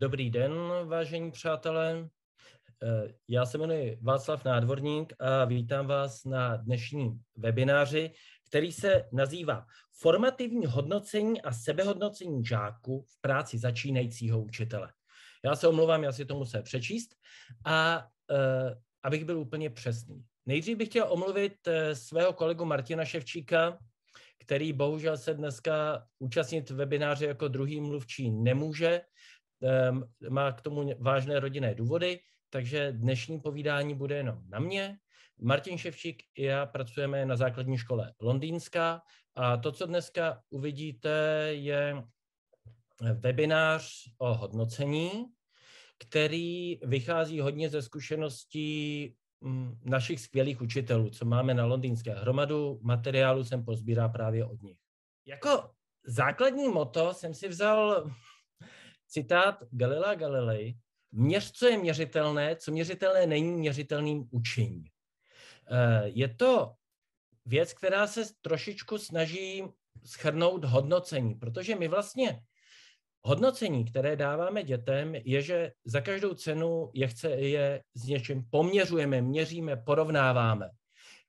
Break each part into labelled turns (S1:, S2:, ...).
S1: Dobrý den, vážení přátelé. Eh, já se jmenuji Václav Nádvorník a vítám vás na dnešním webináři, který se nazývá Formativní hodnocení a sebehodnocení žáku v práci začínajícího učitele. Já se omlouvám, já si to musím přečíst a eh, abych byl úplně přesný. Nejdřív bych chtěl omluvit eh, svého kolegu Martina Ševčíka, který bohužel se dneska účastnit webináře jako druhý mluvčí nemůže, Ehm, má k tomu vážné rodinné důvody, takže dnešní povídání bude jenom na mě. Martin Ševčík i já pracujeme na základní škole Londýnská a to, co dneska uvidíte, je webinář o hodnocení, který vychází hodně ze zkušeností mm, našich skvělých učitelů, co máme na londýnské hromadu. Materiálu jsem pozbírá právě od nich. Jako základní moto jsem si vzal Citát Galilea Galilei, měř, co je měřitelné, co měřitelné není měřitelným učení. Eh, je to věc, která se trošičku snaží schrnout hodnocení, protože my vlastně hodnocení, které dáváme dětem, je, že za každou cenu je, chce, je s něčím poměřujeme, měříme, porovnáváme.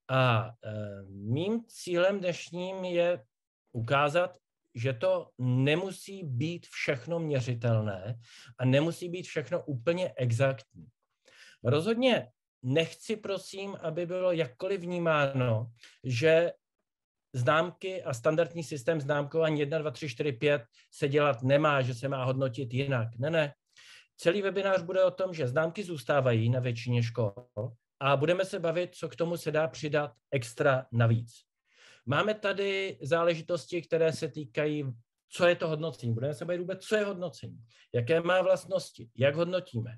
S1: A eh, mým cílem dnešním je ukázat, že to nemusí být všechno měřitelné a nemusí být všechno úplně exaktní. Rozhodně nechci, prosím, aby bylo jakkoliv vnímáno, že známky a standardní systém známkování 1, 2, 3, 4, 5 se dělat nemá, že se má hodnotit jinak. Ne, ne. Celý webinář bude o tom, že známky zůstávají na většině škol a budeme se bavit, co k tomu se dá přidat extra navíc. Máme tady záležitosti, které se týkají, co je to hodnocení. Budeme se bavit vůbec, co je hodnocení, jaké má vlastnosti, jak hodnotíme.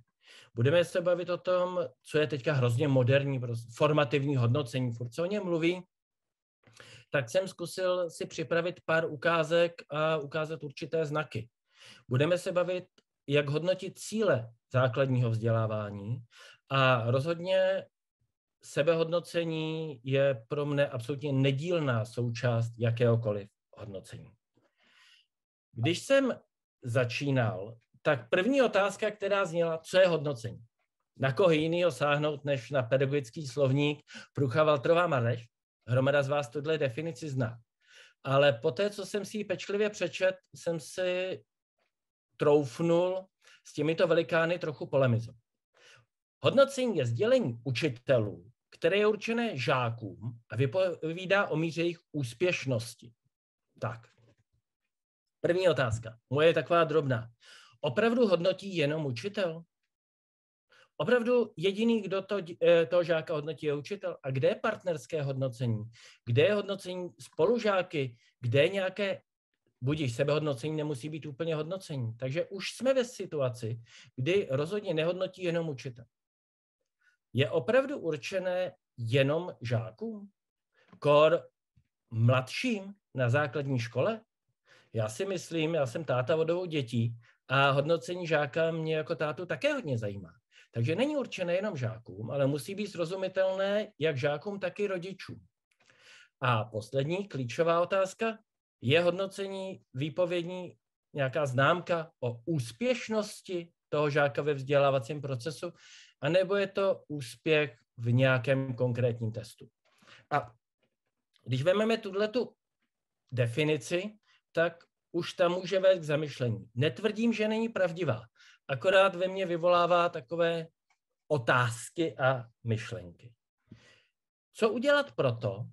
S1: Budeme se bavit o tom, co je teďka hrozně moderní, prostě formativní hodnocení, furt se o něm mluví, tak jsem zkusil si připravit pár ukázek a ukázat určité znaky. Budeme se bavit, jak hodnotit cíle základního vzdělávání a rozhodně sebehodnocení je pro mne absolutně nedílná součást jakéhokoliv hodnocení. Když jsem začínal, tak první otázka, která zněla, co je hodnocení? Na koho jiného sáhnout než na pedagogický slovník Prucha Valtrová Mareš? Hromada z vás tuhle definici zná. Ale po té, co jsem si ji pečlivě přečet, jsem si troufnul s těmito velikány trochu polemizovat. Hodnocení je sdělení učitelů které je určené žákům a vypovídá o míře jejich úspěšnosti. Tak, první otázka. Moje je taková drobná. Opravdu hodnotí jenom učitel? Opravdu jediný, kdo to, eh, toho žáka hodnotí, je učitel. A kde je partnerské hodnocení? Kde je hodnocení spolužáky? Kde je nějaké, budíš sebehodnocení, nemusí být úplně hodnocení. Takže už jsme ve situaci, kdy rozhodně nehodnotí jenom učitel je opravdu určené jenom žákům? Kor mladším na základní škole? Já si myslím, já jsem táta od dětí a hodnocení žáka mě jako tátu také hodně zajímá. Takže není určené jenom žákům, ale musí být srozumitelné jak žákům, tak i rodičům. A poslední klíčová otázka, je hodnocení výpovědní nějaká známka o úspěšnosti toho žáka ve vzdělávacím procesu? anebo je to úspěch v nějakém konkrétním testu. A když vezmeme tuhle tu definici, tak už tam může vést k zamyšlení. Netvrdím, že není pravdivá, akorát ve mně vyvolává takové otázky a myšlenky. Co udělat proto,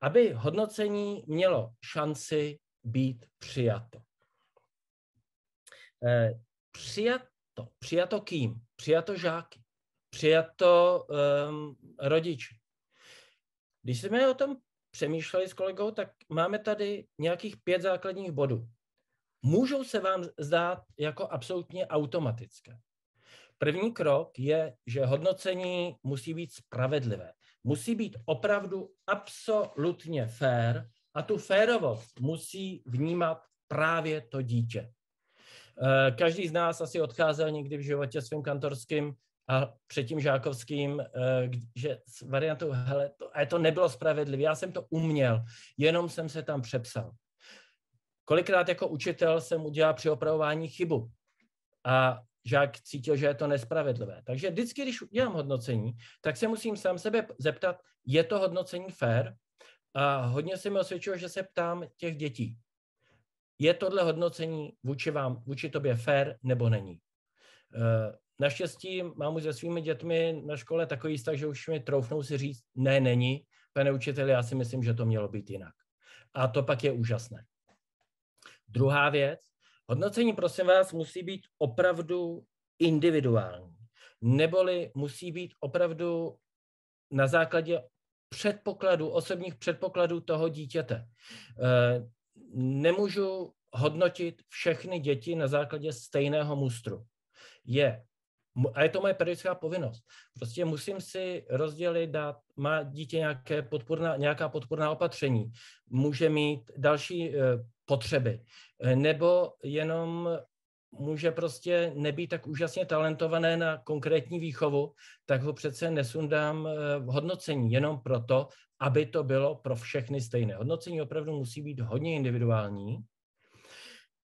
S1: aby hodnocení mělo šanci být přijato? Eh, přijato, přijato kým? Přijato žáky přijato um, rodiči. Když jsme o tom přemýšleli s kolegou, tak máme tady nějakých pět základních bodů. Můžou se vám zdát jako absolutně automatické. První krok je, že hodnocení musí být spravedlivé. Musí být opravdu absolutně fér a tu férovost musí vnímat právě to dítě. Ehm, každý z nás asi odcházel někdy v životě svým kantorským a před tím Žákovským, eh, že s variantou, hele, to, a to nebylo spravedlivé, já jsem to uměl, jenom jsem se tam přepsal. Kolikrát jako učitel jsem udělal při opravování chybu a žák cítil, že je to nespravedlivé. Takže vždycky, když udělám hodnocení, tak se musím sám sebe zeptat, je to hodnocení fair? A hodně se mi osvědčilo, že se ptám těch dětí. Je tohle hodnocení vůči vám, vůči tobě fair nebo není? Eh, Naštěstí mám už se svými dětmi na škole takový vztah, že už mi troufnou si říct, ne, není, pane učiteli, já si myslím, že to mělo být jinak. A to pak je úžasné. Druhá věc, hodnocení, prosím vás, musí být opravdu individuální. Neboli musí být opravdu na základě předpokladů, osobních předpokladů toho dítěte. Eh, nemůžu hodnotit všechny děti na základě stejného mustru. Je a je to moje pedagogická povinnost. Prostě musím si rozdělit, dát, má dítě nějaké podporná, nějaká podporná opatření, může mít další eh, potřeby, eh, nebo jenom může prostě nebýt tak úžasně talentované na konkrétní výchovu, tak ho přece nesundám eh, v hodnocení jenom proto, aby to bylo pro všechny stejné. Hodnocení opravdu musí být hodně individuální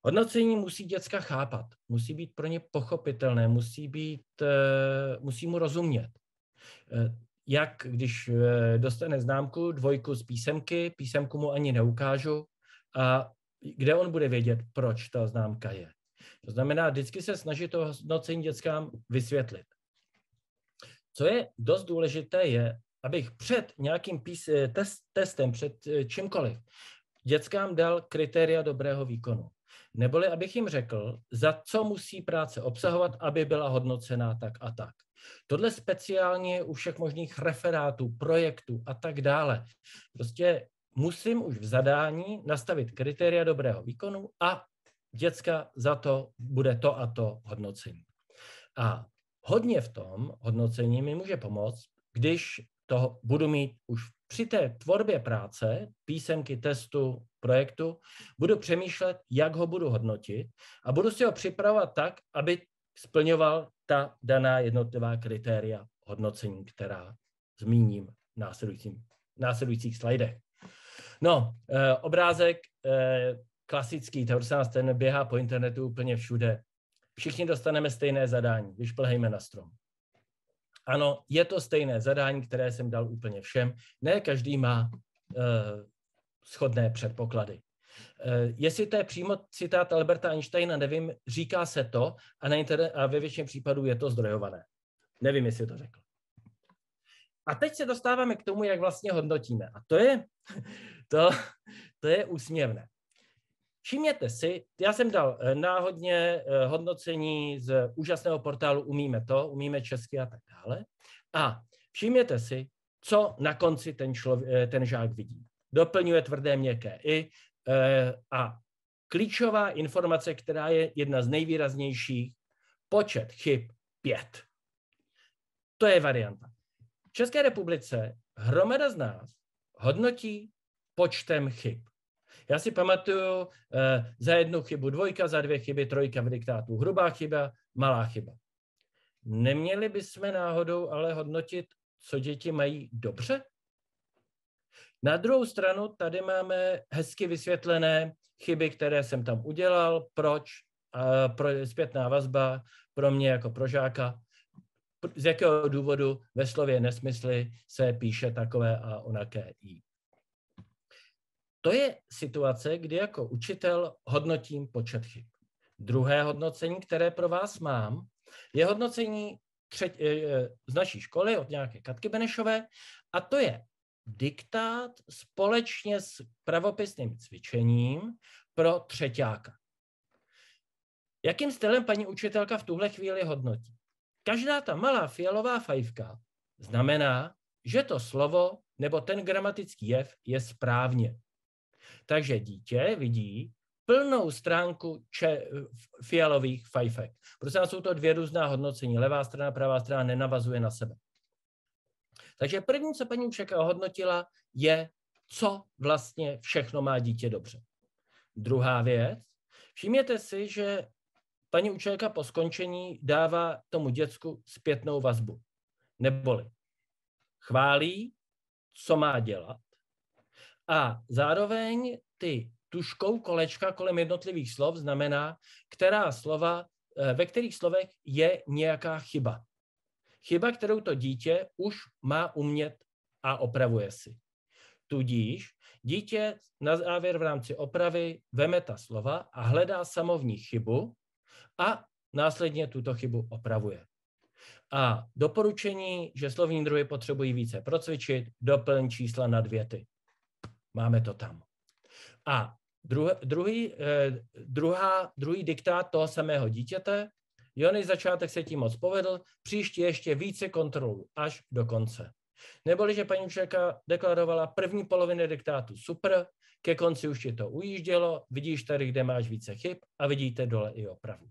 S1: Hodnocení musí děcka chápat, musí být pro ně pochopitelné, musí, být, eh, musí mu rozumět. Eh, jak když eh, dostane známku, dvojku z písemky, písemku mu ani neukážu, a kde on bude vědět, proč ta známka je. To znamená, vždycky se snažit to hodnocení dětskám vysvětlit. Co je dost důležité, je, abych před nějakým pís- test, testem, před čímkoliv, dětskám dal kritéria dobrého výkonu. Neboli abych jim řekl, za co musí práce obsahovat, aby byla hodnocená tak a tak. Tohle speciálně je u všech možných referátů, projektů a tak dále. Prostě musím už v zadání nastavit kritéria dobrého výkonu a děcka za to bude to a to hodnocení. A hodně v tom hodnocení mi může pomoct, když to budu mít už při té tvorbě práce, písemky, testu, projektu, budu přemýšlet, jak ho budu hodnotit a budu si ho připravovat tak, aby splňoval ta daná jednotlivá kritéria hodnocení, která zmíním v následujícím, následujících slajdech. No, e, obrázek e, klasický, to se nás ten běhá po internetu úplně všude. Všichni dostaneme stejné zadání, plhejme na strom. Ano, je to stejné zadání, které jsem dal úplně všem. Ne každý má e, shodné předpoklady. Eh, jestli to je přímo citát Alberta Einsteina, nevím, říká se to a, na internet, a ve většině případů je to zdrojované. Nevím, jestli to řekl. A teď se dostáváme k tomu, jak vlastně hodnotíme. A to je, to, to je úsměvné. Všimněte si, já jsem dal eh, náhodně eh, hodnocení z úžasného portálu Umíme to, umíme česky a tak dále. A všimněte si, co na konci ten, člověk, ten žák vidí doplňuje tvrdé měkké i. Eh, a klíčová informace, která je jedna z nejvýraznějších, počet chyb 5. To je varianta. V České republice hromada z nás hodnotí počtem chyb. Já si pamatuju eh, za jednu chybu dvojka, za dvě chyby trojka v diktátu. Hrubá chyba, malá chyba. Neměli bychom náhodou ale hodnotit, co děti mají dobře? Na druhou stranu tady máme hezky vysvětlené chyby, které jsem tam udělal, proč, a pro, zpětná vazba pro mě jako pro žáka, z jakého důvodu ve slově nesmysly se píše takové a onaké i. To je situace, kdy jako učitel hodnotím počet chyb. Druhé hodnocení, které pro vás mám, je hodnocení třetí, eh, z naší školy od nějaké Katky Benešové a to je diktát společně s pravopisným cvičením pro třetíáka. Jakým stylem paní učitelka v tuhle chvíli hodnotí? Každá ta malá fialová fajfka znamená, že to slovo nebo ten gramatický jev je správně. Takže dítě vidí plnou stránku če- fialových fajfek. Protože jsou to dvě různá hodnocení. Levá strana, pravá strana nenavazuje na sebe. Takže první, co paní učitelka hodnotila, je, co vlastně všechno má dítě dobře. Druhá věc, všimněte si, že paní učitelka po skončení dává tomu děcku zpětnou vazbu. Neboli chválí, co má dělat a zároveň ty tuškou kolečka kolem jednotlivých slov znamená, která slova, eh, ve kterých slovech je nějaká chyba. Chyba, kterou to dítě už má umět a opravuje si. Tudíž dítě na závěr v rámci opravy veme ta slova a hledá samo v chybu a následně tuto chybu opravuje. A doporučení, že slovní druhy potřebují více procvičit, doplň čísla na věty. Máme to tam. A druhý, druhý, eh, druhá, druhý diktát toho samého dítěte Jony začátek se tím moc povedl, příště ještě více kontrolu až do konce. Neboli, že paní učitelka deklarovala první polovinu diktátu super, ke konci už je to ujíždělo, vidíš tady, kde máš více chyb a vidíte dole i opravu.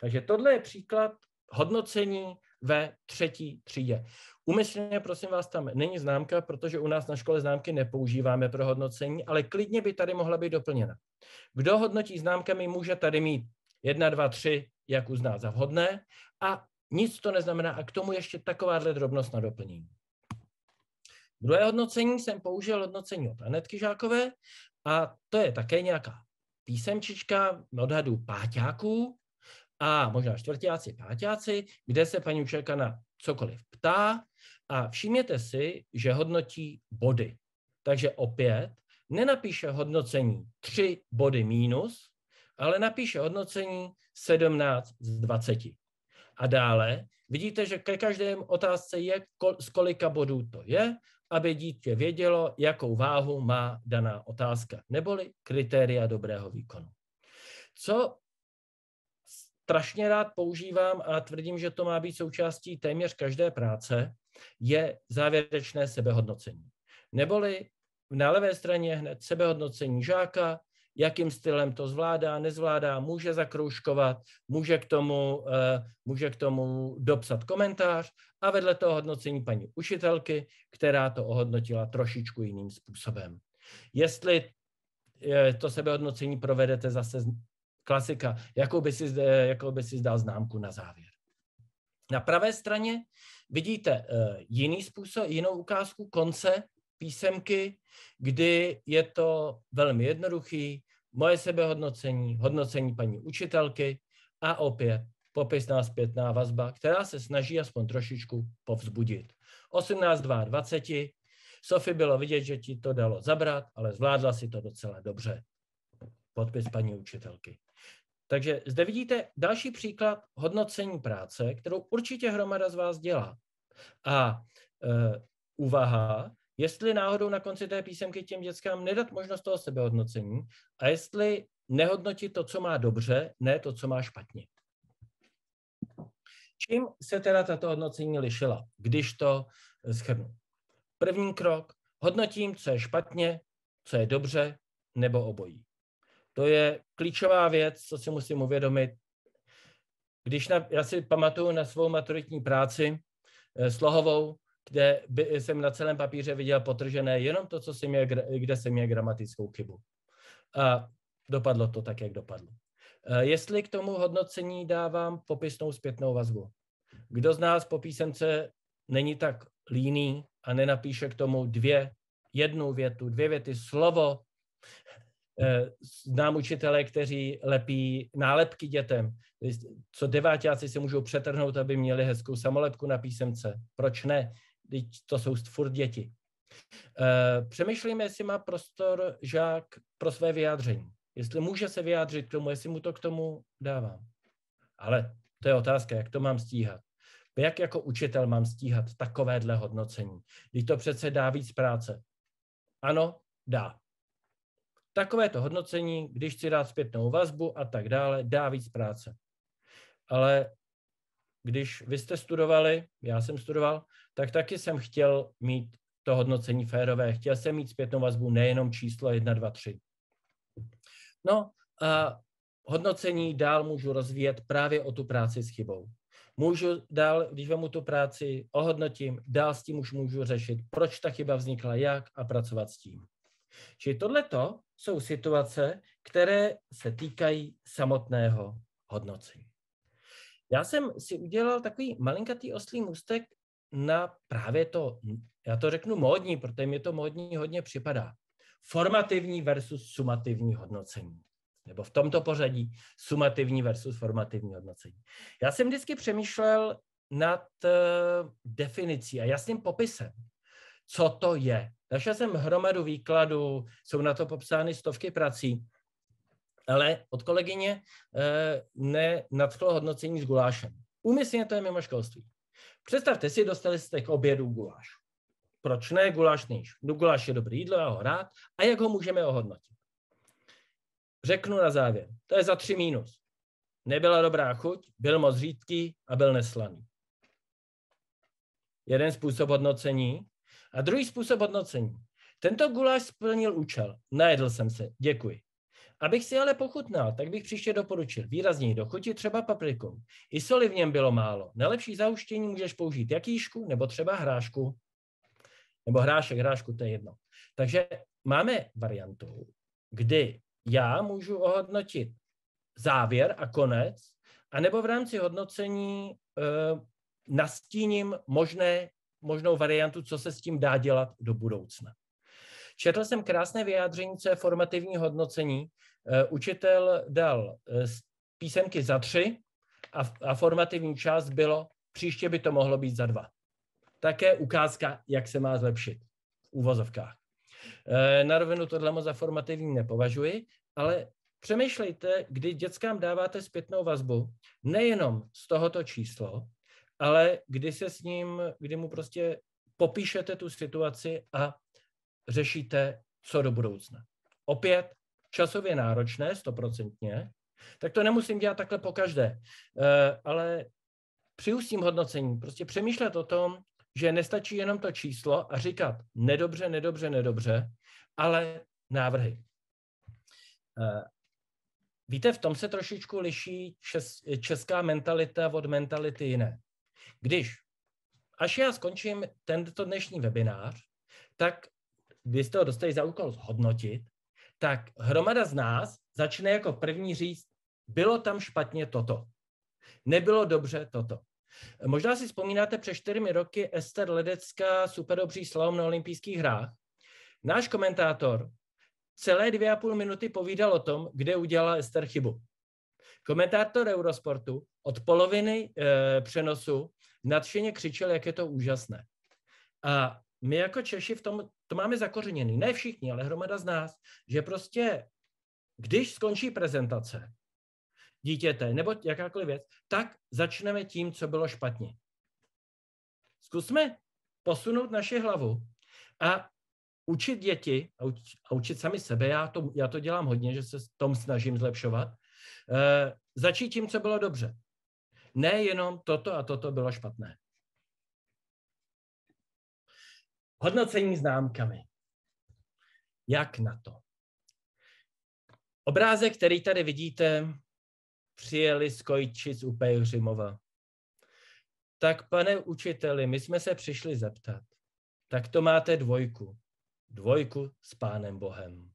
S1: Takže tohle je příklad hodnocení ve třetí třídě. Umyslně, prosím vás, tam není známka, protože u nás na škole známky nepoužíváme pro hodnocení, ale klidně by tady mohla být doplněna. Kdo hodnotí známkami, může tady mít 1, 2, 3, jak uzná za vhodné a nic to neznamená a k tomu ještě takováhle drobnost na doplnění. Druhé hodnocení jsem použil hodnocení od Anetky Žákové a to je také nějaká písemčička odhadu páťáků a možná čtvrtáci, páťáci, kde se paní učitelka na cokoliv ptá a všimněte si, že hodnotí body. Takže opět nenapíše hodnocení tři body mínus, ale napíše hodnocení 17 z 20. A dále vidíte, že ke každé otázce je, kol, z kolika bodů to je, aby dítě vědělo, jakou váhu má daná otázka, neboli kritéria dobrého výkonu. Co strašně rád používám a tvrdím, že to má být součástí téměř každé práce, je závěrečné sebehodnocení. Neboli na levé straně hned sebehodnocení žáka, jakým stylem to zvládá, nezvládá, může zakroužkovat, může k tomu, eh, může k tomu dopsat komentář a vedle toho hodnocení paní učitelky, která to ohodnotila trošičku jiným způsobem. Jestli eh, to sebehodnocení provedete zase klasika, jakou by si, jakou by si zdal známku na závěr. Na pravé straně vidíte eh, jiný způsob, jinou ukázku konce písemky, kdy je to velmi jednoduchý moje sebehodnocení, hodnocení paní učitelky a opět popisná zpětná vazba, která se snaží aspoň trošičku povzbudit. 18.22. Sofie bylo vidět, že ti to dalo zabrat, ale zvládla si to docela dobře. Podpis paní učitelky. Takže zde vidíte další příklad hodnocení práce, kterou určitě hromada z vás dělá. A e, uvaha, jestli náhodou na konci té písemky těm dětskám nedat možnost toho sebehodnocení a jestli nehodnotit to, co má dobře, ne to, co má špatně. Čím se teda tato hodnocení lišila, když to schrnu? První krok, hodnotím, co je špatně, co je dobře, nebo obojí. To je klíčová věc, co si musím uvědomit. Když na, já si pamatuju na svou maturitní práci eh, slohovou, kde by, jsem na celém papíře viděl potržené jenom to, co jsem měl, kde jsem měl gramatickou chybu. A dopadlo to tak, jak dopadlo. E, jestli k tomu hodnocení dávám popisnou zpětnou vazbu. Kdo z nás po písemce není tak líný a nenapíše k tomu dvě, jednu větu, dvě věty, slovo, e, Znám učitele, kteří lepí nálepky dětem. Co deváťáci si můžou přetrhnout, aby měli hezkou samolepku na písemce. Proč ne? Teď to jsou furt děti. Eh, Přemýšlíme, jestli má prostor žák pro své vyjádření. Jestli může se vyjádřit k tomu, jestli mu to k tomu dávám. Ale to je otázka, jak to mám stíhat. Jak jako učitel mám stíhat takovéhle hodnocení? Když to přece dá víc práce. Ano, dá. Takovéto hodnocení, když chci dát zpětnou vazbu a tak dále, dá víc práce. Ale když vy jste studovali, já jsem studoval, tak taky jsem chtěl mít to hodnocení férové. Chtěl jsem mít zpětnou vazbu nejenom číslo 1, 2, 3. No a hodnocení dál můžu rozvíjet právě o tu práci s chybou. Můžu dál, když vám tu práci, ohodnotím, dál s tím už můžu řešit, proč ta chyba vznikla, jak a pracovat s tím. Čili tohleto jsou situace, které se týkají samotného hodnocení. Já jsem si udělal takový malinkatý oslý můstek na právě to, já to řeknu módní, protože mi to módní hodně připadá. Formativní versus sumativní hodnocení. Nebo v tomto pořadí sumativní versus formativní hodnocení. Já jsem vždycky přemýšlel nad eh, definicí a jasným popisem, co to je. Našel jsem hromadu výkladů, jsou na to popsány stovky prací, ale od kolegyně e, ne nadchlo hodnocení s gulášem. Úmyslně to je mimo školství. Představte si, dostali jste k obědu guláš. Proč ne guláš nejš? No guláš je dobrý jídlo, já ho rád. A jak ho můžeme ohodnotit? Řeknu na závěr, to je za tři mínus. Nebyla dobrá chuť, byl moc řídký a byl neslaný. Jeden způsob hodnocení. A druhý způsob hodnocení. Tento guláš splnil účel. Najedl jsem se, děkuji. Abych si ale pochutnal, tak bych příště doporučil výrazněji dochutit třeba paprikou. I soli v něm bylo málo. Na lepší zahuštění můžeš použít jakýšku nebo třeba hrášku. Nebo hrášek, hrášku, to je jedno. Takže máme variantu, kdy já můžu ohodnotit závěr a konec, anebo v rámci hodnocení e, nastíním možné, možnou variantu, co se s tím dá dělat do budoucna. Četl jsem krásné vyjádření, co je formativní hodnocení. Eh, učitel dal eh, písemky za tři a, a formativní část bylo, příště by to mohlo být za dva. Také ukázka, jak se má zlepšit v úvozovkách. Eh, na rovinu tohle moc za formativní nepovažuji, ale přemýšlejte, kdy dětskám dáváte zpětnou vazbu, nejenom z tohoto číslo, ale kdy se s ním, kdy mu prostě popíšete tu situaci a řešíte, co do budoucna. Opět časově náročné, stoprocentně, tak to nemusím dělat takhle po každé, eh, ale při ústním hodnocení prostě přemýšlet o tom, že nestačí jenom to číslo a říkat nedobře, nedobře, nedobře, ale návrhy. Eh, víte, v tom se trošičku liší čes, česká mentalita od mentality jiné. Když, až já skončím tento dnešní webinář, tak vy jste ho dostali za úkol zhodnotit, tak hromada z nás začne jako první říct, bylo tam špatně toto, nebylo dobře toto. Možná si vzpomínáte, před čtyřmi roky Ester Ledecka, super dobrý slalom na olympijských hrách. Náš komentátor celé dvě a půl minuty povídal o tom, kde udělala Ester chybu. Komentátor Eurosportu od poloviny e, přenosu nadšeně křičel, jak je to úžasné. A my jako Češi v tom, to máme zakořeněný, ne všichni, ale hromada z nás, že prostě, když skončí prezentace dítěte nebo jakákoliv věc, tak začneme tím, co bylo špatně. Zkusme posunout naši hlavu a učit děti a, a učit sami sebe, já to, já to dělám hodně, že se tom snažím zlepšovat, e, začít tím, co bylo dobře. Ne jenom toto a toto bylo špatné. Hodnocení známkami. Jak na to? Obrázek, který tady vidíte, přijeli z Kojčic u Pejřimova. Tak pane učiteli, my jsme se přišli zeptat. Tak to máte dvojku. Dvojku s pánem Bohem.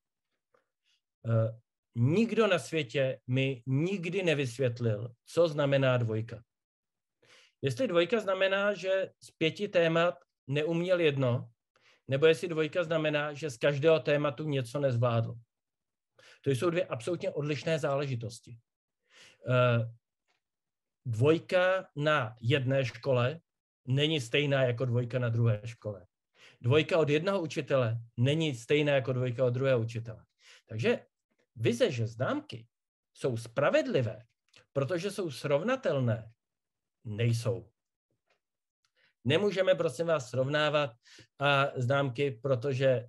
S1: E, nikdo na světě mi nikdy nevysvětlil, co znamená dvojka. Jestli dvojka znamená, že z pěti témat neuměl jedno, nebo jestli dvojka znamená, že z každého tématu něco nezvládl. To jsou dvě absolutně odlišné záležitosti. Eh, dvojka na jedné škole není stejná jako dvojka na druhé škole. Dvojka od jednoho učitele není stejná jako dvojka od druhého učitele. Takže vize, že známky jsou spravedlivé, protože jsou srovnatelné, nejsou. Nemůžeme, prosím vás, srovnávat a známky, protože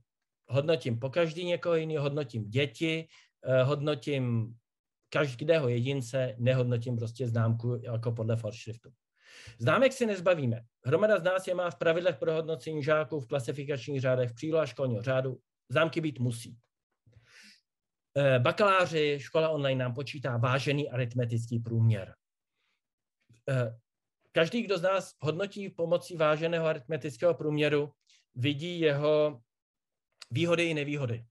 S1: hodnotím po každý někoho jiný hodnotím děti, eh, hodnotím každého jedince, nehodnotím prostě známku jako podle foršriftu. Známek si nezbavíme. Hromada z nás je má v pravidlech pro hodnocení žáků, v klasifikačních řádech, v příloha školního řádu. Známky být musí. Eh, bakaláři, škola online nám počítá vážený aritmetický průměr. Eh, Každý, kdo z nás hodnotí pomocí váženého aritmetického průměru, vidí jeho výhody i nevýhody.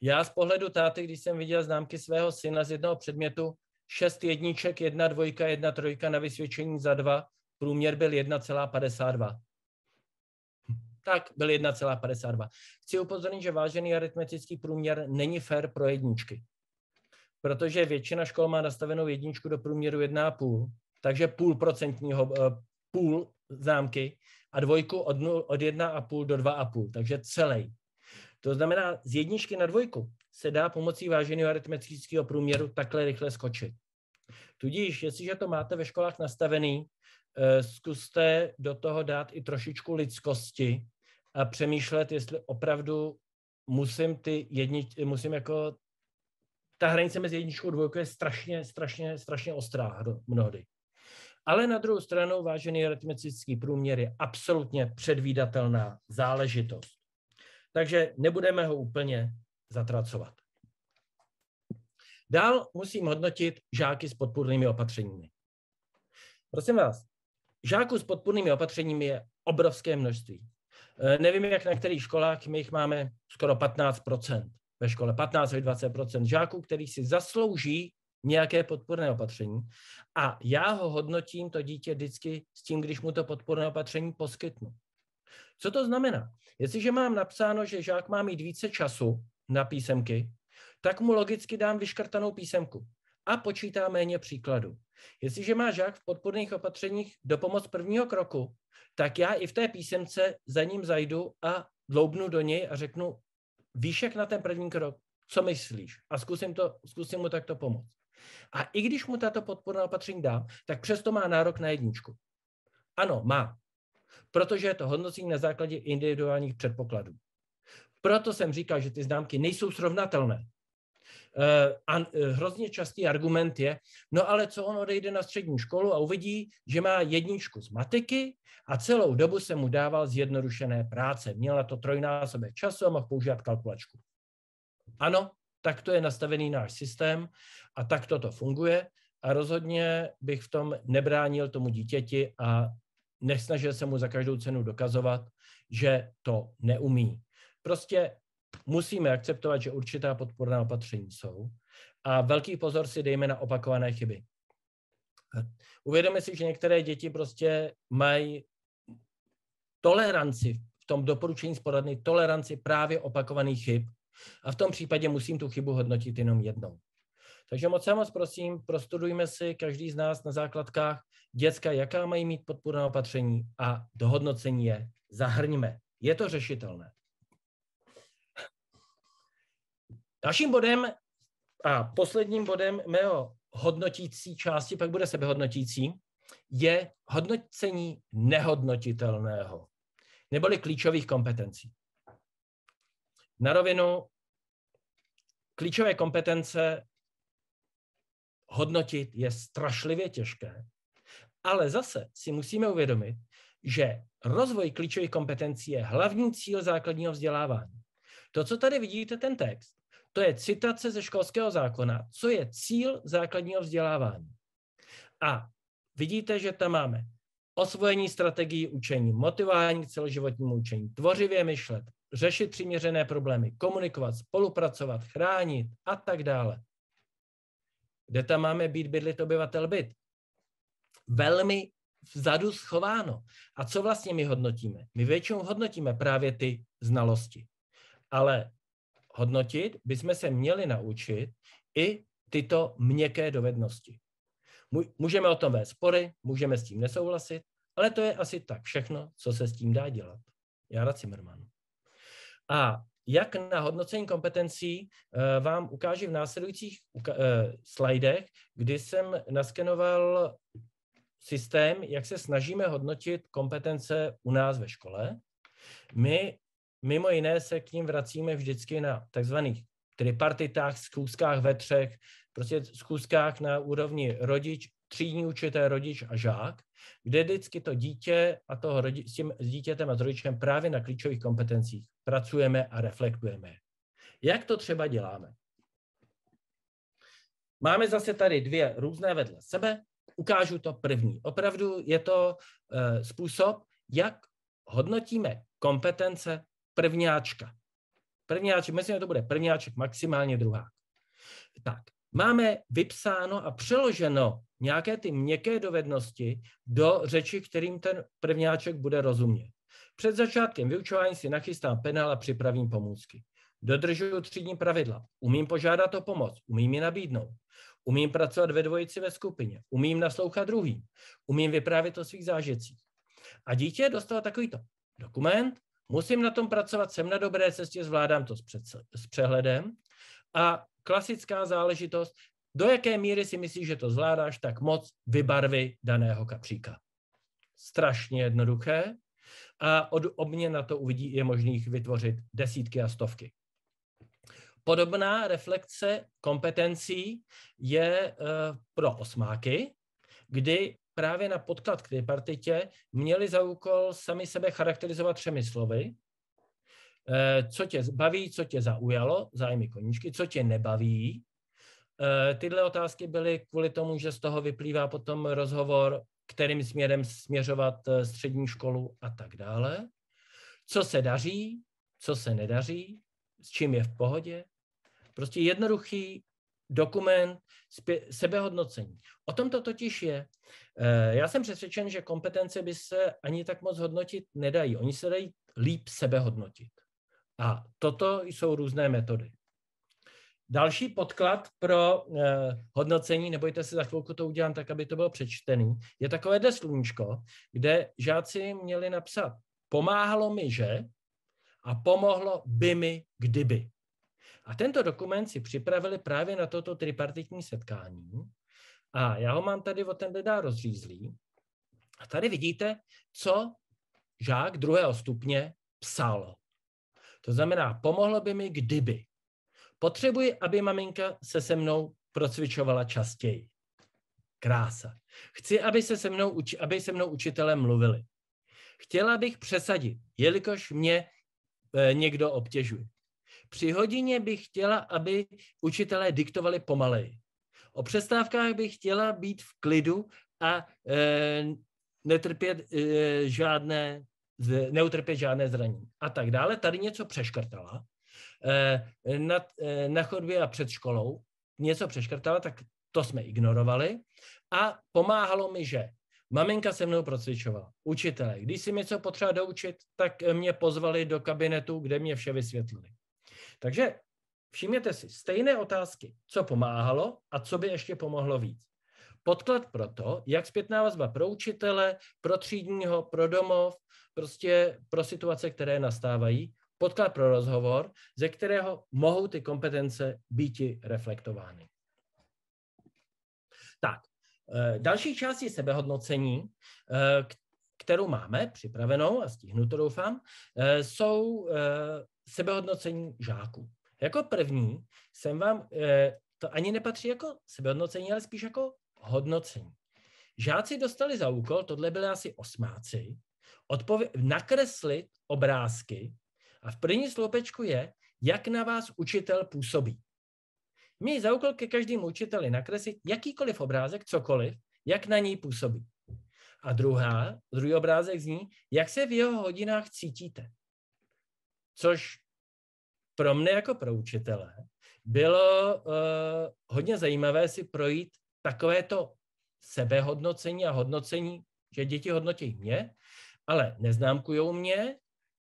S1: Já z pohledu táty, když jsem viděl známky svého syna z jednoho předmětu, šest jedniček, jedna dvojka, jedna trojka na vysvědčení za dva, průměr byl 1,52. Tak, byl 1,52. Chci upozornit, že vážený aritmetický průměr není fair pro jedničky, protože většina škol má nastavenou jedničku do průměru takže půl procentního, eh, půl zámky a dvojku od, nul, od 1,5 do 2,5, takže celý. To znamená, z jedničky na dvojku se dá pomocí váženého aritmetického průměru takhle rychle skočit. Tudíž, jestliže to máte ve školách nastavený, eh, zkuste do toho dát i trošičku lidskosti a přemýšlet, jestli opravdu musím ty jedničky, musím jako ta hranice mezi jedničkou a dvojkou je strašně, strašně, strašně ostrá mnohdy. Ale na druhou stranu vážený aritmetický průměr je absolutně předvídatelná záležitost. Takže nebudeme ho úplně zatracovat. Dál musím hodnotit žáky s podpůrnými opatřeními. Prosím vás, žáků s podpůrnými opatřeními je obrovské množství. Eh, nevím, jak na kterých školách, my jich máme skoro 15 ve škole 15 až 20 žáků, který si zaslouží nějaké podporné opatření. A já ho hodnotím, to dítě vždycky s tím, když mu to podporné opatření poskytnu. Co to znamená? Jestliže mám napsáno, že žák má mít více času na písemky, tak mu logicky dám vyškrtanou písemku a počítá méně příkladů. Jestliže má žák v podporných opatřeních do pomoc prvního kroku, tak já i v té písemce za ním zajdu a dloubnu do něj a řeknu výšek na ten první krok, co myslíš? A zkusím, to, zkusím mu takto pomoct. A i když mu tato podporná opatření dám, tak přesto má nárok na jedničku. Ano, má. Protože je to hodnocení na základě individuálních předpokladů. Proto jsem říkal, že ty známky nejsou srovnatelné. Eh, a eh, hrozně častý argument je, no ale co on odejde na střední školu a uvidí, že má jedničku z matiky a celou dobu se mu dával zjednodušené práce. Měl na to trojnásobek času a mohl používat kalkulačku. Ano, tak to je nastavený náš systém a tak to funguje a rozhodně bych v tom nebránil tomu dítěti a nesnažil se mu za každou cenu dokazovat, že to neumí. Prostě musíme akceptovat, že určitá podporná opatření jsou a velký pozor si dejme na opakované chyby. Uvědomme si, že některé děti prostě mají toleranci v tom doporučení z poradny, toleranci právě opakovaných chyb a v tom případě musím tu chybu hodnotit jenom jednou. Takže moc vás prosím, prostudujme si každý z nás na základkách děcka, jaká mají mít podpůrná opatření a dohodnocení je zahrňme. Je to řešitelné. Dalším bodem a posledním bodem mého hodnotící části, pak bude sebehodnotící, je hodnocení nehodnotitelného, neboli klíčových kompetencí. Na rovinu klíčové kompetence hodnotit je strašlivě těžké, ale zase si musíme uvědomit, že rozvoj klíčových kompetencí je hlavní cíl základního vzdělávání. To, co tady vidíte, ten text, to je citace ze školského zákona, co je cíl základního vzdělávání. A vidíte, že tam máme osvojení strategií učení, motivování k celoživotnímu učení, tvořivě myšlet, řešit přiměřené problémy, komunikovat, spolupracovat, chránit a tak dále. Kde tam máme být bydlit obyvatel byt? Velmi vzadu schováno. A co vlastně my hodnotíme? My většinou hodnotíme právě ty znalosti. Ale hodnotit bychom se měli naučit i tyto měkké dovednosti. Můžeme o tom vést spory, můžeme s tím nesouhlasit, ale to je asi tak všechno, co se s tím dá dělat. Já rád Zimmermann a jak na hodnocení kompetencí eh, vám ukážu v následujících eh, slajdech, kdy jsem naskenoval systém, jak se snažíme hodnotit kompetence u nás ve škole. My mimo jiné se k ním vracíme vždycky na takzvaných tripartitách, zkouškách ve třech, prostě zkouškách na úrovni rodič, třídní učitel, rodič a žák, kde vždycky to dítě a toho rodi, s, tím, s dítětem a s rodičem právě na klíčových kompetencích pracujeme a reflektujeme. Jak to třeba děláme? Máme zase tady dvě různé vedle sebe. Ukážu to první. Opravdu je to e, způsob, jak hodnotíme kompetence prvňáčka. Prvňáček, myslím, že to bude prvňáček, maximálně druhá. Tak, máme vypsáno a přeloženo nějaké ty měkké dovednosti do řeči, kterým ten prvňáček bude rozumět. Před začátkem vyučování si nachystám penál a připravím pomůcky. Dodržuju třídní pravidla. Umím požádat o pomoc, umím ji nabídnout. Umím pracovat ve dvojici ve skupině, umím naslouchat druhým, umím vyprávět o svých zážitcích. A dítě dostalo takovýto dokument, musím na tom pracovat, jsem na dobré cestě, zvládám to s, před, s přehledem. A klasická záležitost, do jaké míry si myslíš, že to zvládáš, tak moc vybarvy daného kapříka. Strašně jednoduché. A od obměna to uvidí, je možných vytvořit desítky a stovky. Podobná reflexe kompetencí je eh, pro osmáky, kdy právě na podklad k tripartitě měli za úkol sami sebe charakterizovat třemi slovy, eh, co tě baví, co tě zaujalo, zájmy koníčky, co tě nebaví, Eh, tyhle otázky byly kvůli tomu, že z toho vyplývá potom rozhovor, kterým směrem směřovat eh, střední školu a tak dále. Co se daří, co se nedaří, s čím je v pohodě. Prostě jednoduchý dokument sebehodnocení. O tom to totiž je. Eh, já jsem přesvědčen, že kompetence by se ani tak moc hodnotit nedají. Oni se dají líp sebehodnotit. A toto jsou různé metody. Další podklad pro eh, hodnocení, nebojte se, za chvilku to udělám tak, aby to bylo přečtený, je takové sluníčko, kde žáci měli napsat pomáhalo mi, že a pomohlo by mi, kdyby. A tento dokument si připravili právě na toto tripartitní setkání. A já ho mám tady o ten dá rozřízlý. A tady vidíte, co žák druhého stupně psal. To znamená, pomohlo by mi, kdyby. Potřebuji, aby maminka se se mnou procvičovala častěji. Krása. Chci, aby se se mnou, uči, aby se mnou učitelé mluvili. Chtěla bych přesadit, jelikož mě e, někdo obtěžuje. Při hodině bych chtěla, aby učitelé diktovali pomaleji. O přestávkách bych chtěla být v klidu a e, netrpět e, žádné, neutrpět žádné zranění. A tak dále. Tady něco přeškrtala. Eh, eh, na, eh, na chodbě a před školou něco přeškrtala, tak to jsme ignorovali. A pomáhalo mi, že Maminka se mnou procvičovala. Učitele, když si mi co potřeba doučit, tak mě pozvali do kabinetu, kde mě vše vysvětlili. Takže všimněte si, stejné otázky, co pomáhalo a co by ještě pomohlo víc. Podklad pro to, jak zpětná vazba pro učitele, pro třídního, pro domov, prostě pro situace, které nastávají, podklad pro rozhovor, ze kterého mohou ty kompetence být reflektovány. Tak, e, další část je sebehodnocení, e, kterou máme připravenou a stihnu to doufám, e, jsou sebehodnocení žáků. Jako první jsem vám, to ani nepatří jako sebehodnocení, ale spíš jako hodnocení. Žáci dostali za úkol, tohle byly asi osmáci, odpověd, nakreslit obrázky a v první sloupečku je, jak na vás učitel působí. Mí za úkol ke každému učiteli nakreslit jakýkoliv obrázek, cokoliv, jak na něj působí. A druhá, druhý obrázek zní, jak se v jeho hodinách cítíte. Což pro mne jako pro učitele bylo uh, hodně zajímavé si projít takovéto sebehodnocení a hodnocení, že děti hodnotí mě, ale neznámkujou mě,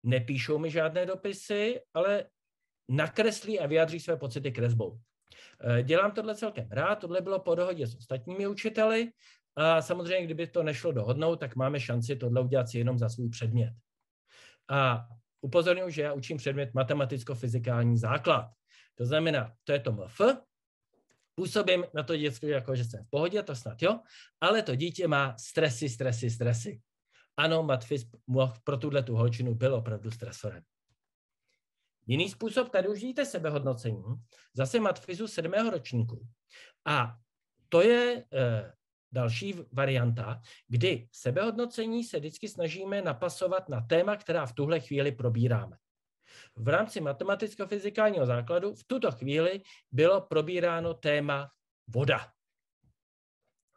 S1: nepíšou mi žádné dopisy, ale nakreslí a vyjádří své pocity kresbou. Eh, dělám tohle celkem rád, tohle bylo po dohodě s ostatními učiteli a samozřejmě, kdyby to nešlo dohodnout, tak máme šanci tohle udělat si jenom za svůj předmět. A upozorňuji, že já učím předmět matematicko-fyzikální základ. To znamená, to je to MF, působím na to děcko jako, že jsem v pohodě, to snad jo, ale to dítě má stresy, stresy, stresy. Ano, matfis pro tuhle tu holčinu byl opravdu stresorem. Jiný způsob, tady vidíte sebehodnocení, zase matfizu sedmého ročníku. A to je e, další varianta, kdy sebehodnocení se vždycky snažíme napasovat na téma, která v tuhle chvíli probíráme. V rámci matematicko-fyzikálního základu v tuto chvíli bylo probíráno téma voda.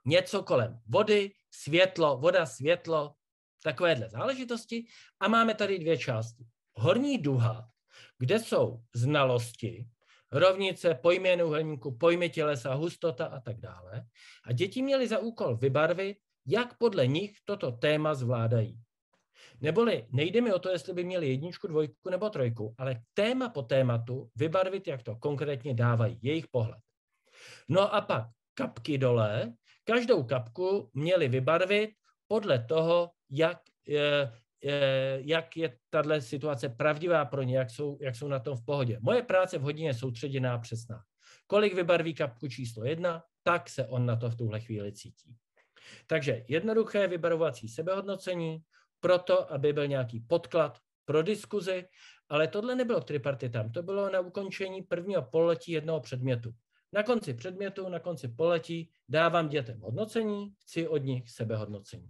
S1: Něco kolem vody, světlo, voda, světlo, takovéhle záležitosti. A máme tady dvě části. Horní duha, kde jsou znalosti, rovnice, pojmy uhelníku, pojmy tělesa, hustota a tak dále. A děti měly za úkol vybarvit, jak podle nich toto téma zvládají. Neboli nejde mi o to, jestli by měli jedničku, dvojku nebo trojku, ale téma po tématu vybarvit, jak to konkrétně dávají, jejich pohled. No a pak kapky dole. Každou kapku měli vybarvit podle toho, jak, eh, eh, jak je tahle situace pravdivá pro ně, jak jsou, jak jsou na tom v pohodě. Moje práce v hodině je soustředěná přesná. Kolik vybarví kapku číslo jedna, tak se on na to v tuhle chvíli cítí. Takže jednoduché vybarovací sebehodnocení, proto, aby byl nějaký podklad pro diskuzi, ale tohle nebylo tripartitám, to bylo na ukončení prvního poletí jednoho předmětu. Na konci předmětu, na konci poletí dávám dětem hodnocení, chci od nich sebehodnocení.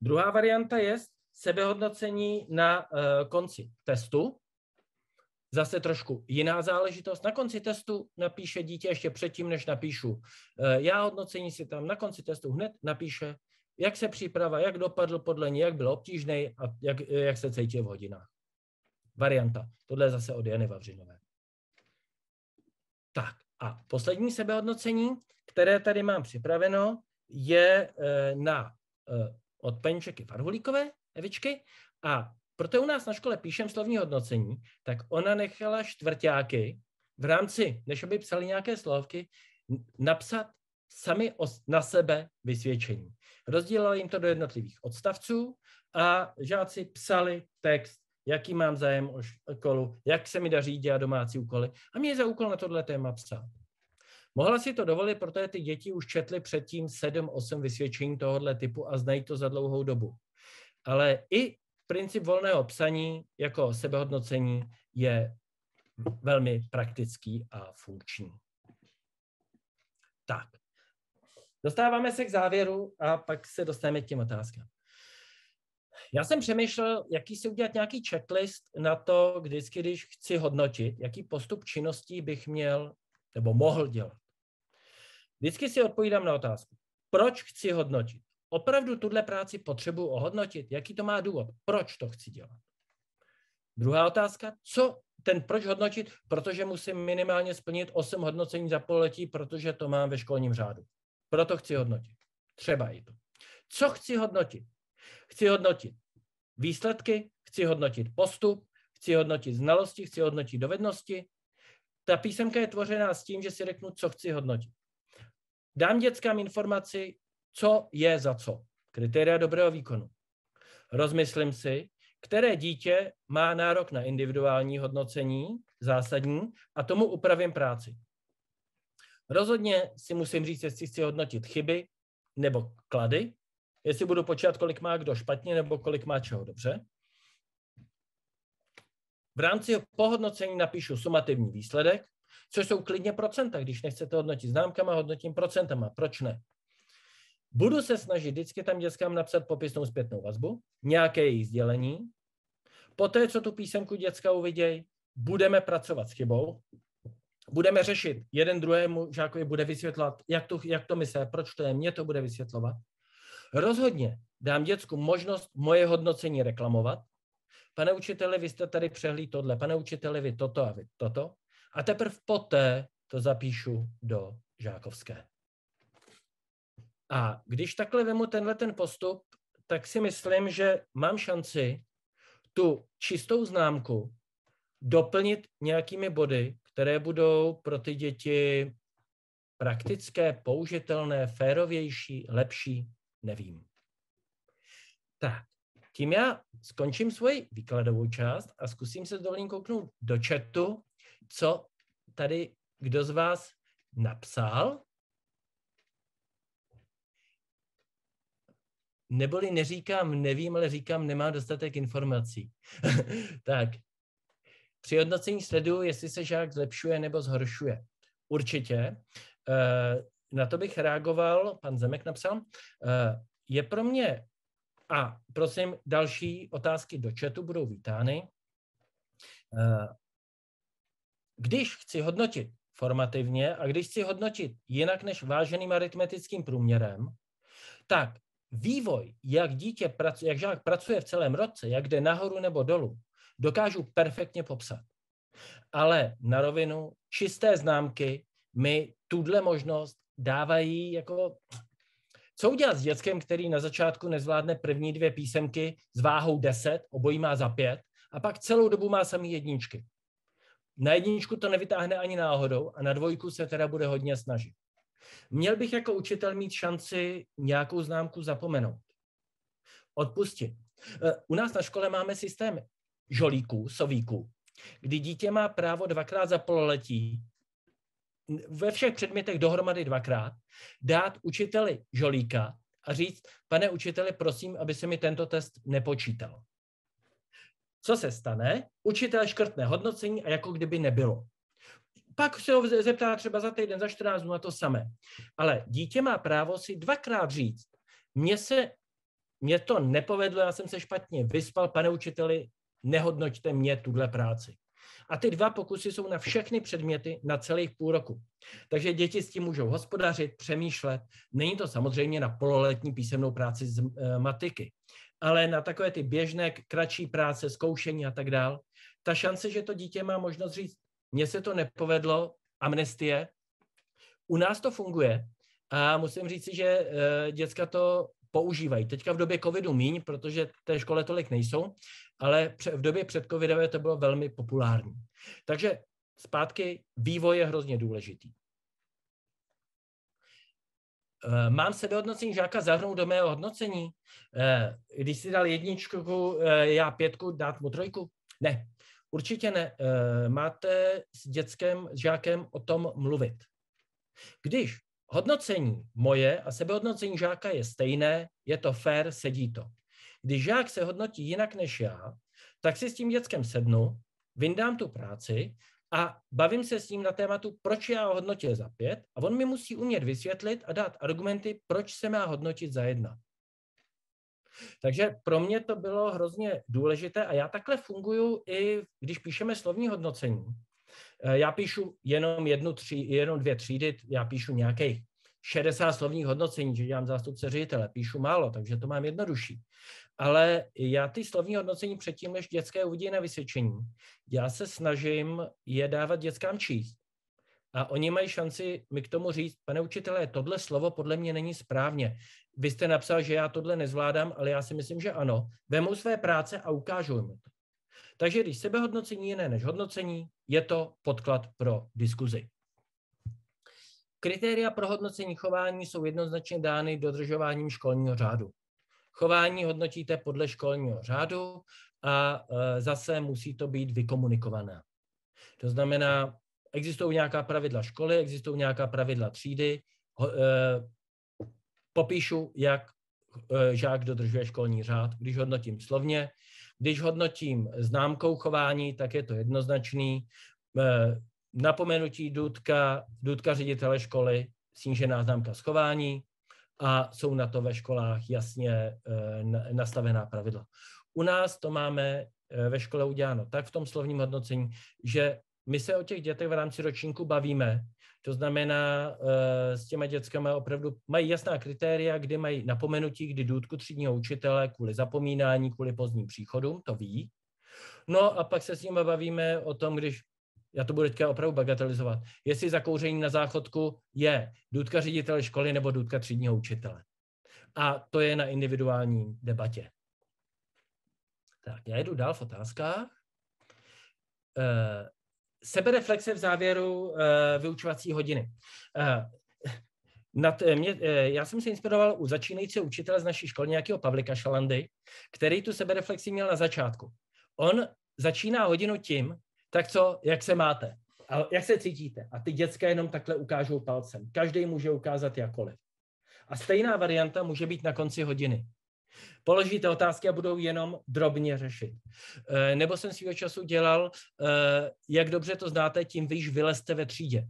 S1: Druhá varianta je sebehodnocení na eh, konci testu. Zase trošku jiná záležitost. Na konci testu napíše dítě ještě předtím, než napíšu. Eh, já hodnocení si tam na konci testu hned napíše, jak se příprava, jak dopadl podle ní, jak byl obtížný a jak, eh, jak se cítil v hodinách. Varianta. Tohle je zase od Jany Vavřinové. Tak a poslední sebehodnocení, které tady mám připraveno, je na od penčeky, Farhulíkové, Evičky, a proto u nás na škole píšem slovní hodnocení, tak ona nechala čtvrtáky v rámci, než aby psali nějaké slovky, napsat sami na sebe vysvědčení. Rozdělala jim to do jednotlivých odstavců a žáci psali text, jaký mám zájem o školu, jak se mi daří dělat domácí úkoly a mě je za úkol na tohle téma psát. Mohla si to dovolit, protože ty děti už četly předtím 7-8 vysvědčení tohoto typu a znají to za dlouhou dobu. Ale i princip volného psaní jako sebehodnocení je velmi praktický a funkční. Tak, dostáváme se k závěru a pak se dostaneme k těm otázkám. Já jsem přemýšlel, jaký si udělat nějaký checklist na to, vždycky, když chci hodnotit, jaký postup činností bych měl nebo mohl dělat. Vždycky si odpovídám na otázku, proč chci hodnotit? Opravdu tuhle práci potřebuji ohodnotit? Jaký to má důvod? Proč to chci dělat? Druhá otázka, co ten proč hodnotit? Protože musím minimálně splnit 8 hodnocení za poletí, protože to mám ve školním řádu. Proto chci hodnotit. Třeba i to. Co chci hodnotit? Chci hodnotit výsledky, chci hodnotit postup, chci hodnotit znalosti, chci hodnotit dovednosti, ta písemka je tvořená s tím, že si řeknu, co chci hodnotit. Dám dětskám informaci, co je za co. Kritéria dobrého výkonu. Rozmyslím si, které dítě má nárok na individuální hodnocení, zásadní, a tomu upravím práci. Rozhodně si musím říct, jestli chci hodnotit chyby nebo klady, jestli budu počítat, kolik má kdo špatně nebo kolik má čeho dobře. V rámci pohodnocení napíšu sumativní výsledek, což jsou klidně procenta. Když nechcete hodnotit známkama, hodnotím procentama. Proč ne? Budu se snažit vždycky tam dětskám napsat popisnou zpětnou vazbu, nějaké její sdělení. Poté, co tu písemku děcka uvidějí, budeme pracovat s chybou, budeme řešit. Jeden druhému žákovi bude vysvětlovat, jak to, jak to myslí, proč to je, mě to bude vysvětlovat. Rozhodně dám děcku možnost moje hodnocení reklamovat, Pane učiteli, vy jste tady přehlí tohle, pane učiteli, vy toto a vy toto. A teprve poté to zapíšu do žákovské. A když takhle vemu tenhle ten postup, tak si myslím, že mám šanci tu čistou známku doplnit nějakými body, které budou pro ty děti praktické, použitelné, férovější, lepší, nevím. Tak, tím já skončím svoji výkladovou část a zkusím se dovolím kouknout do chatu, co tady kdo z vás napsal. Neboli neříkám, nevím, ale říkám, nemá dostatek informací. tak, při hodnocení sledu, jestli se žák zlepšuje nebo zhoršuje. Určitě. Eh, na to bych reagoval, pan Zemek napsal, eh, je pro mě a prosím, další otázky do chatu budou vítány. Eh, když chci hodnotit formativně a když chci hodnotit jinak než váženým aritmetickým průměrem, tak vývoj, jak dítě pracuje, jak žák pracuje v celém roce, jak jde nahoru nebo dolů, dokážu perfektně popsat. Ale na rovinu čisté známky mi tuhle možnost dávají jako co udělat s dětskem, který na začátku nezvládne první dvě písemky s váhou 10, obojí má za 5, a pak celou dobu má samý jedničky? Na jedničku to nevytáhne ani náhodou a na dvojku se teda bude hodně snažit. Měl bych jako učitel mít šanci nějakou známku zapomenout. Odpustit. Eh, u nás na škole máme systém žolíků, sovíků, kdy dítě má právo dvakrát za pololetí ve všech předmětech dohromady dvakrát, dát učiteli žolíka a říct, pane učiteli, prosím, aby se mi tento test nepočítal. Co se stane? Učitel škrtne hodnocení a jako kdyby nebylo. Pak se ho zeptá třeba za týden, za 14 dnů na to samé. Ale dítě má právo si dvakrát říct, mně se mě to nepovedlo, já jsem se špatně vyspal, pane učiteli, nehodnoťte mě tuhle práci. A ty dva pokusy jsou na všechny předměty na celých půl roku. Takže děti s tím můžou hospodařit, přemýšlet. Není to samozřejmě na pololetní písemnou práci z eh, matiky, ale na takové ty běžné, kratší práce, zkoušení a tak dál. Ta šance, že to dítě má možnost říct, mně se to nepovedlo, amnestie, u nás to funguje a musím říct, že eh, děcka to používají. Teďka v době covidu míň, protože té škole tolik nejsou, ale v době předcovidové to bylo velmi populární. Takže zpátky, vývoj je hrozně důležitý. Eh, mám sebehodnocení žáka zahrnout do mého hodnocení? Eh, když si dal jedničku, eh, já pětku, dát mu trojku? Ne, určitě ne. Máte s dětským žákem o tom mluvit. Když hodnocení moje a sebehodnocení žáka je stejné, je to fair, sedí to. Když žák se hodnotí jinak než já, tak si s tím dětskem sednu, vyndám tu práci a bavím se s ním na tématu, proč já ho hodnotil za pět a on mi musí umět vysvětlit a dát argumenty, proč se má hodnotit za jedna. Takže pro mě to bylo hrozně důležité a já takhle funguju i, když píšeme slovní hodnocení. Eh, já píšu jenom, jednu tři, jenom dvě třídy, já píšu nějakých 60 slovních hodnocení, že dělám zástupce ředitele, píšu málo, takže to mám jednodušší ale já ty slovní hodnocení předtím, než dětské uvidí na vysvědčení, já se snažím je dávat dětskám číst. A oni mají šanci mi k tomu říct, pane učitele, tohle slovo podle mě není správně. Vy jste napsal, že já tohle nezvládám, ale já si myslím, že ano. Vemu své práce a ukážu mi to. Takže když sebehodnocení je jiné než hodnocení, je to podklad pro diskuzi. Kritéria pro hodnocení chování jsou jednoznačně dány dodržováním školního řádu. Chování hodnotíte podle školního řádu a e, zase musí to být vykomunikované. To znamená, existují nějaká pravidla školy, existují nějaká pravidla třídy. E, popíšu, jak e, žák dodržuje školní řád, když hodnotím slovně. Když hodnotím známkou chování, tak je to jednoznačný. Napomenutí důdka, důdka ředitele školy, snížená známka schování a jsou na to ve školách jasně eh, nastavená pravidla. U nás to máme eh, ve škole uděláno tak v tom slovním hodnocení, že my se o těch dětech v rámci ročníku bavíme, to znamená, eh, s těma dětskama opravdu mají jasná kritéria, kdy mají napomenutí, kdy důdku třídního učitele kvůli zapomínání, kvůli pozdním příchodům, to ví. No a pak se s nimi bavíme o tom, když já to budu teďka opravdu bagatelizovat, jestli zakouření na záchodku je důdka ředitele školy nebo důdka třídního učitele. A to je na individuální debatě. Tak, já jdu dál v otázkách. E, sebereflexe v závěru e, vyučovací hodiny. E, nad, mě, já jsem se inspiroval u začínajícího učitele z naší školy, nějakého Pavlika Šalandy, který tu sebereflexi měl na začátku. On začíná hodinu tím, tak co, jak se máte? A jak se cítíte? A ty dětské jenom takhle ukážou palcem. Každý může ukázat jakoliv. A stejná varianta může být na konci hodiny. Položíte otázky a budou jenom drobně řešit. Eh, nebo jsem svýho času dělal, eh, jak dobře to znáte, tím výš vylezte ve třídě.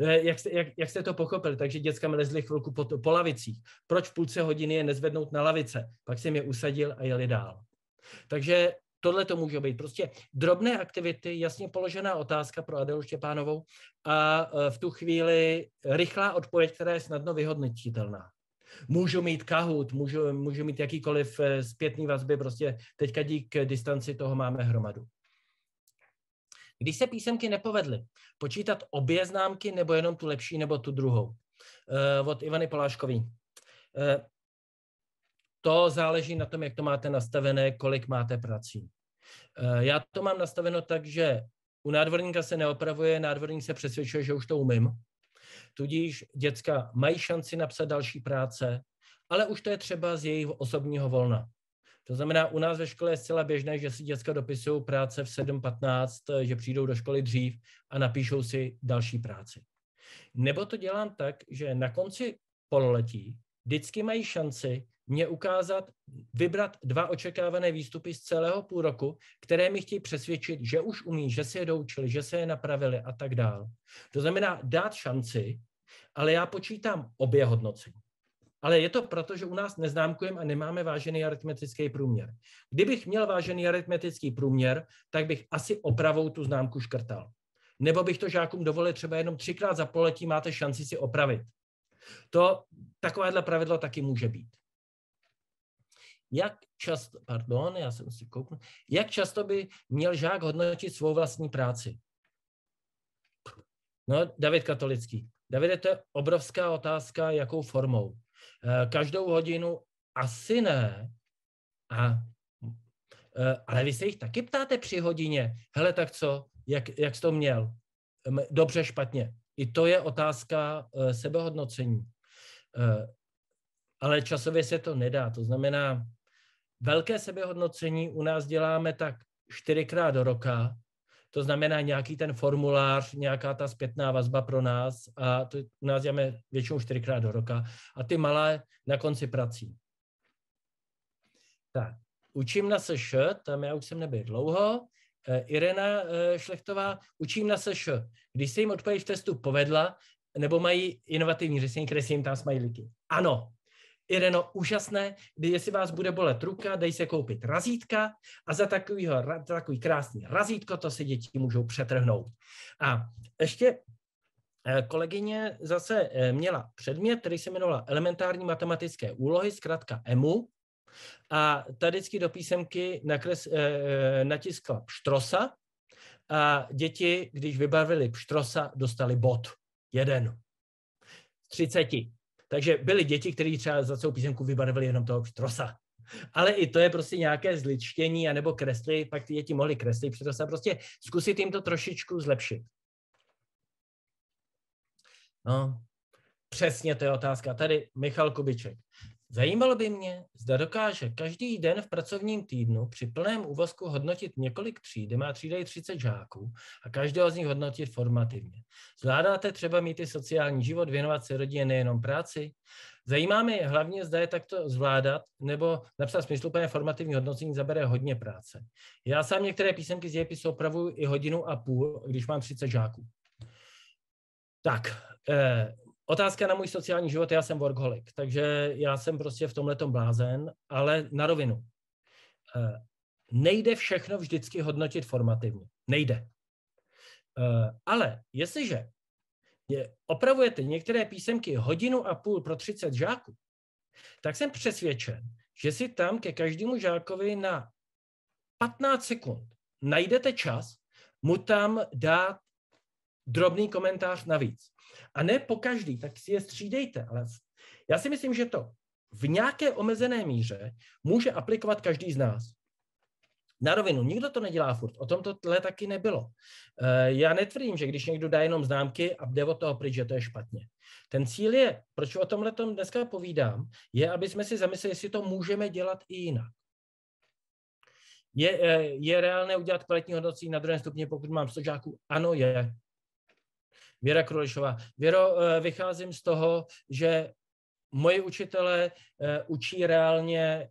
S1: Eh, jak, jste, jak, jak jste to pochopili? Takže děcka mi lezly chvilku po, po lavicích. Proč v půlce hodiny je nezvednout na lavice? Pak jsem je usadil a jeli dál. Takže Tohle to může být prostě drobné aktivity, jasně položená otázka pro Adelu Štěpánovou a e, v tu chvíli rychlá odpověď, která je snadno vyhodnotitelná. Můžu mít kahut, můžu, můžu mít jakýkoliv e, zpětný vazby, prostě teďka dík distanci toho máme hromadu. Když se písemky nepovedly, počítat obě známky nebo jenom tu lepší nebo tu druhou. Uh, od Ivany Poláškový. Uh, to záleží na tom, jak to máte nastavené, kolik máte prací. Eh, já to mám nastaveno tak, že u nádvorníka se neopravuje, nádvorník se přesvědčuje, že už to umím. Tudíž děcka mají šanci napsat další práce, ale už to je třeba z jejich osobního volna. To znamená, u nás ve škole je zcela běžné, že si děcka dopisují práce v 7.15, eh, že přijdou do školy dřív a napíšou si další práci. Nebo to dělám tak, že na konci pololetí vždycky mají šanci mě ukázat, vybrat dva očekávané výstupy z celého půl roku, které mi chtějí přesvědčit, že už umí, že se je doučili, že se je napravili a tak dál. To znamená dát šanci, ale já počítám obě hodnocení. Ale je to proto, že u nás neznámkujeme a nemáme vážený aritmetický průměr. Kdybych měl vážený aritmetický průměr, tak bych asi opravou tu známku škrtal. Nebo bych to žákům dovolil třeba jenom třikrát za poletí máte šanci si opravit. To takovéhle pravidlo taky může být jak často, pardon, já jsem si koupil. jak často by měl žák hodnotit svou vlastní práci? No, David Katolický. David, to je obrovská otázka, jakou formou. Eh, každou hodinu asi ne, a, eh, ale vy se jich taky ptáte při hodině, hele, tak co, jak, jak jsi to měl? Dobře, špatně. I to je otázka eh, sebehodnocení. Ale časově se to nedá. To znamená, Velké sebehodnocení u nás děláme tak čtyřikrát do roka, to znamená nějaký ten formulář, nějaká ta zpětná vazba pro nás a to u nás děláme většinou čtyřikrát do roka a ty malé na konci prací. Tak, učím na SŠ, tam já už jsem nebyl dlouho, eh, Irena eh, Šlechtová, učím na SŠ. Když se jim odpověď v testu povedla, nebo mají inovativní řešení, které si jim tam smajlíky. Ano, Jedeno úžasné, kdy jestli vás bude bolet ruka, dej se koupit razítka a za takovýho, za takový krásný razítko to si děti můžou přetrhnout. A ještě eh, kolegyně zase eh, měla předmět, který se jmenovala Elementární matematické úlohy, zkrátka EMU, a tady vždycky do písemky nakres, eh, eh, natiskla pštrosa a děti, když vybavili pštrosa, dostali bod. Jeden. Z 30. Takže byly děti, které třeba za celou písemku vybarvili jenom toho pštrosa. Ale i to je prostě nějaké zličtění, anebo kresly, pak ty děti mohly kreslit pštrosa, prostě zkusit jim to trošičku zlepšit. No, přesně to je otázka. Tady Michal Kubiček. Zajímalo by mě, zda dokáže každý den v pracovním týdnu při plném úvazku hodnotit několik tříd, má třída i 30 žáků a každého z nich hodnotit formativně. Zvládáte třeba mít i sociální život, věnovat se rodině nejenom práci? Zajímáme mě hlavně, zda je takto zvládat, nebo napsat smysluplné formativní hodnocení zabere hodně práce. Já sám některé písemky z dějepisu opravuju i hodinu a půl, když mám 30 žáků. Tak, eh, Otázka na můj sociální život, já jsem workholik, takže já jsem prostě v tomhle blázen, ale na rovinu. Eh, nejde všechno vždycky hodnotit formativně. Nejde. Eh, ale jestliže opravujete některé písemky hodinu a půl pro 30 žáků, tak jsem přesvědčen, že si tam ke každému žákovi na 15 sekund najdete čas mu tam dát drobný komentář navíc. A ne po každý, tak si je střídejte. Ale já si myslím, že to v nějaké omezené míře může aplikovat každý z nás. Na rovinu, nikdo to nedělá furt, o tom to tle taky nebylo. Eh, já netvrdím, že když někdo dá jenom známky a jde od toho pryč, že to je špatně. Ten cíl je, proč o tomhle tom dneska povídám, je, aby jsme si zamysleli, jestli to můžeme dělat i jinak. Je, eh, je reálné udělat kvalitní hodnocení na druhém stupni, pokud mám 100 žáků? Ano, je. Věra Krolišová. Věro, eh, vycházím z toho, že moji učitelé eh, učí reálně eh,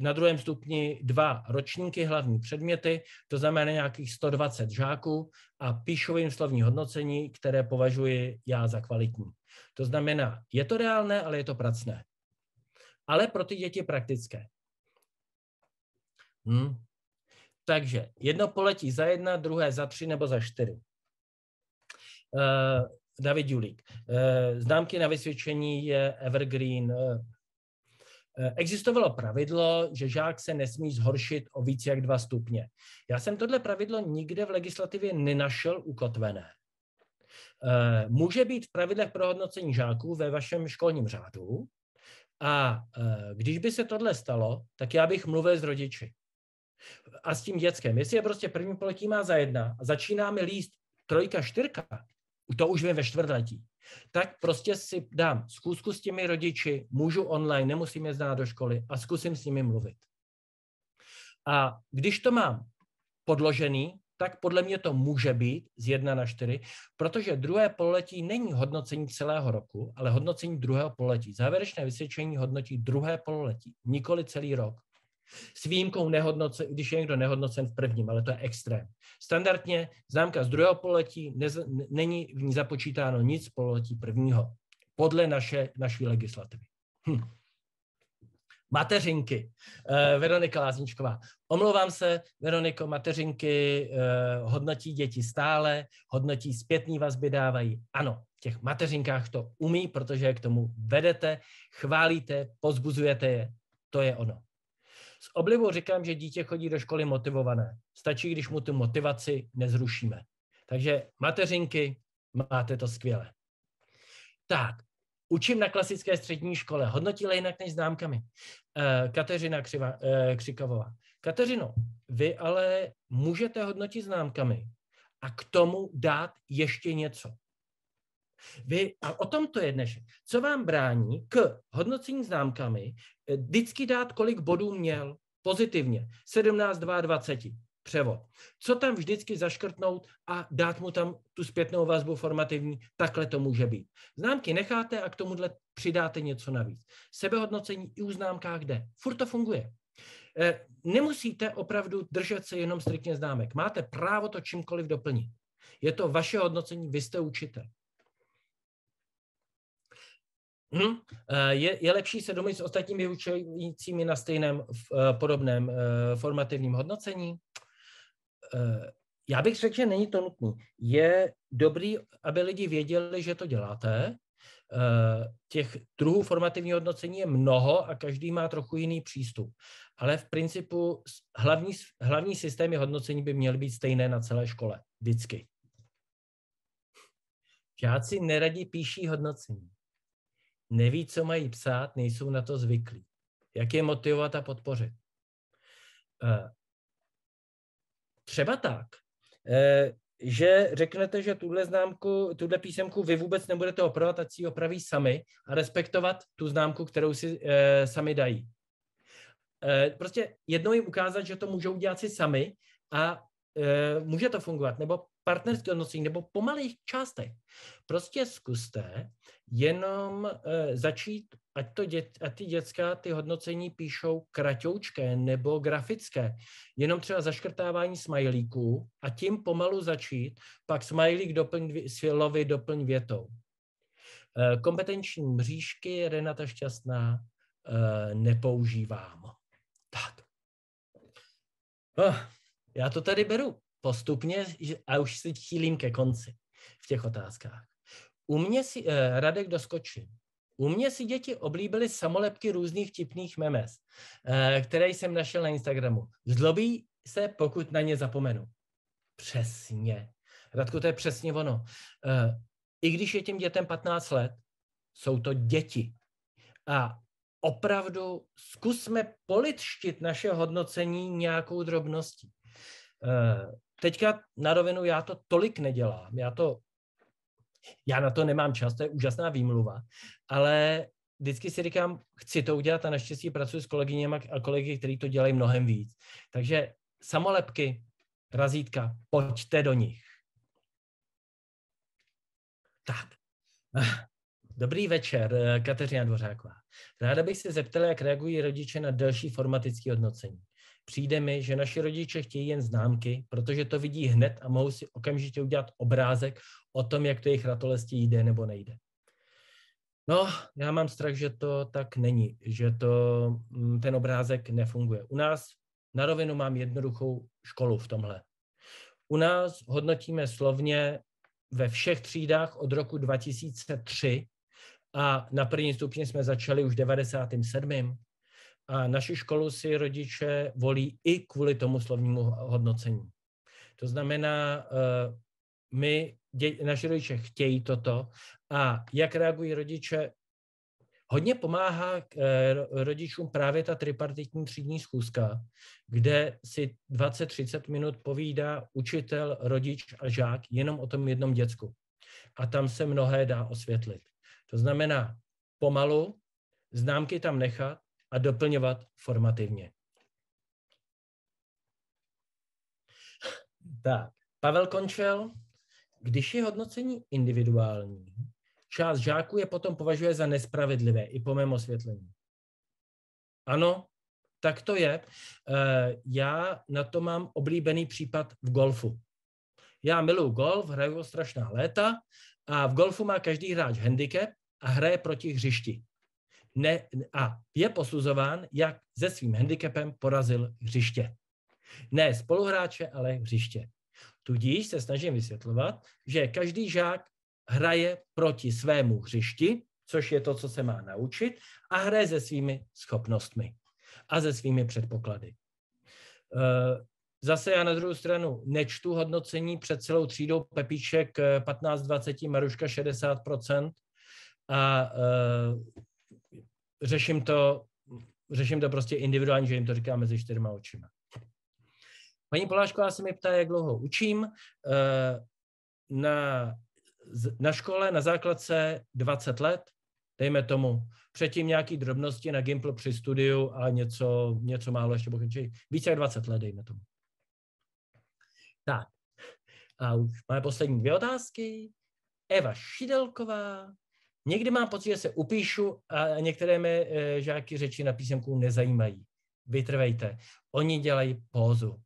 S1: na druhém stupni dva ročníky, hlavní předměty, to znamená nějakých 120 žáků a píšou jim slovní hodnocení, které považuji já za kvalitní. To znamená, je to reálné, ale je to pracné. Ale pro ty děti praktické. Hm. Takže jedno poletí za jedna, druhé za tři nebo za čtyři. Eh, David Julík. Eh, známky na vysvědčení je Evergreen. Eh, existovalo pravidlo, že žák se nesmí zhoršit o víc jak dva stupně. Já jsem tohle pravidlo nikde v legislativě nenašel ukotvené. Může být v pravidlech pro hodnocení žáků ve vašem školním řádu a když by se tohle stalo, tak já bych mluvil s rodiči a s tím dětskem. Jestli je prostě první poletí má za jedna a začínáme líst trojka, čtyřka, to už vím ve čtvrtletí, tak prostě si dám zkusku s těmi rodiči, můžu online, nemusím je znát do školy a zkusím s nimi mluvit. A když to mám podložený, tak podle mě to může být z 1 na 4, protože druhé pololetí není hodnocení celého roku, ale hodnocení druhého pololetí. Závěrečné vysvědčení hodnotí druhé pololetí, nikoli celý rok. S výjimkou, nehodnocen, když je někdo nehodnocen v prvním, ale to je extrém. Standardně známka z druhého poletí nez, není v ní započítáno nic poletí prvního, podle naše, naší legislativy. Hm. Mateřinky. Eh, Veronika Lázničková. Omlouvám se, Veroniko, mateřinky eh, hodnotí děti stále, hodnotí zpětný vazby dávají. Ano, v těch mateřinkách to umí, protože je k tomu vedete, chválíte, pozbuzujete je. To je ono. S oblivou říkám, že dítě chodí do školy motivované. Stačí, když mu tu motivaci nezrušíme. Takže mateřinky, máte to skvěle. Tak, učím na klasické střední škole, Hodnotíle jinak než známkami. Eh, Kateřina Křiva, eh, Křikovová. Kateřino, vy ale můžete hodnotit známkami a k tomu dát ještě něco. Vy, a o tom to je dnešek. Co vám brání k hodnocení známkami eh, vždycky dát, kolik bodů měl pozitivně? 17, 22 převod. Co tam vždycky zaškrtnout a dát mu tam tu zpětnou vazbu formativní, takhle to může být. Známky necháte a k tomuhle přidáte něco navíc. Sebehodnocení i u známkách jde. Furt to funguje. Eh, nemusíte opravdu držet se jenom striktně známek. Máte právo to čímkoliv doplnit. Je to vaše hodnocení, vy jste učitel. Hmm. Je, je lepší se domluvit s ostatními vyučujícími na stejném eh, podobném eh, formativním hodnocení? Já bych řekl, že není to nutné. Je dobrý, aby lidi věděli, že to děláte. Těch druhů formativního hodnocení je mnoho a každý má trochu jiný přístup. Ale v principu hlavní, hlavní systémy hodnocení by měly být stejné na celé škole. Vždycky. Žáci neradí píší hodnocení neví, co mají psát, nejsou na to zvyklí. Jak je motivovat a podpořit? Eh, třeba tak, eh, že řeknete, že tuhle známku, tuhle písemku vy vůbec nebudete opravovat, ať si ji opraví sami a respektovat tu známku, kterou si eh, sami dají. prostě jednou jim ukázat, že to můžou dělat si sami a může to fungovat, nebo partnerských odnosích nebo pomalých částech. Prostě zkuste jenom e, začít, ať to dět, a ty dětská ty hodnocení píšou kratoučké nebo grafické. Jenom třeba zaškrtávání smajlíků a tím pomalu začít, pak smajlík doplň slovy, doplň větou. E, kompetenční mřížky Renata Šťastná e, nepoužívám. Tak. Oh, já to tady beru postupně a už se chýlím ke konci v těch otázkách. U mě si, eh, Radek doskočil, U mě si děti oblíbily samolepky různých tipných memes, eh, které jsem našel na Instagramu. Zlobí se, pokud na ně zapomenu. Přesně. Radku, to je přesně ono. Eh, I když je těm dětem 15 let, jsou to děti. A opravdu zkusme politštit naše hodnocení nějakou drobností. Eh, teďka na rovinu já to tolik nedělám, já to, já na to nemám čas, to je úžasná výmluva, ale vždycky si říkám, chci to udělat a naštěstí pracuji s kolegyněmi a kolegy, kteří to dělají mnohem víc. Takže samolepky, razítka, pojďte do nich. Tak. Dobrý večer, Kateřina Dvořáková. Ráda bych se zeptala, jak reagují rodiče na delší formatické hodnocení. Přijde mi, že naši rodiče chtějí jen známky, protože to vidí hned a mohou si okamžitě udělat obrázek o tom, jak to jejich ratolestí jde nebo nejde. No, já mám strach, že to tak není, že to, mm, ten obrázek nefunguje. U nás na rovinu mám jednoduchou školu v tomhle. U nás hodnotíme slovně ve všech třídách od roku 2003 a na první stupni jsme začali už 97. A naši školu si rodiče volí i kvůli tomu slovnímu hodnocení. To znamená, eh, my, dě, naši rodiče chtějí toto a jak reagují rodiče, Hodně pomáhá k eh, rodičům právě ta tripartitní třídní schůzka, kde si 20-30 minut povídá učitel, rodič a žák jenom o tom jednom děcku. A tam se mnohé dá osvětlit. To znamená pomalu, známky tam nechat, a doplňovat formativně. Tak, Pavel Končel, když je hodnocení individuální, část žáků je potom považuje za nespravedlivé, i po mém osvětlení. Ano, tak to je. Eh, já na to mám oblíbený případ v golfu. Já miluju golf, hraju strašná léta a v golfu má každý hráč handicap a hraje proti hřišti ne, a je posuzován, jak se svým handicapem porazil hřiště. Ne spoluhráče, ale hřiště. Tudíž se snažím vysvětlovat, že každý žák hraje proti svému hřišti, což je to, co se má naučit, a hraje se svými schopnostmi a se svými předpoklady. Eh, zase já na druhou stranu nečtu hodnocení před celou třídou Pepíček 15-20, eh, Maruška 60%, a eh, řeším to, řeším to prostě individuálně, že jim to říkám mezi čtyřma očima. Paní Polášková se mi ptá, jak dlouho učím. Eh, na, na škole, na základce 20 let, dejme tomu. Předtím nějaký drobnosti na Gimpl při studiu a něco, něco málo ještě pokračují. Více jak 20 let, dejme tomu. Tak. A už máme poslední dvě otázky. Eva Šidelková Někdy mám pocit, že se upíšu a některé mé eh, žáky řeči na písemku nezajímají. Vytrvejte. Oni dělají pózu.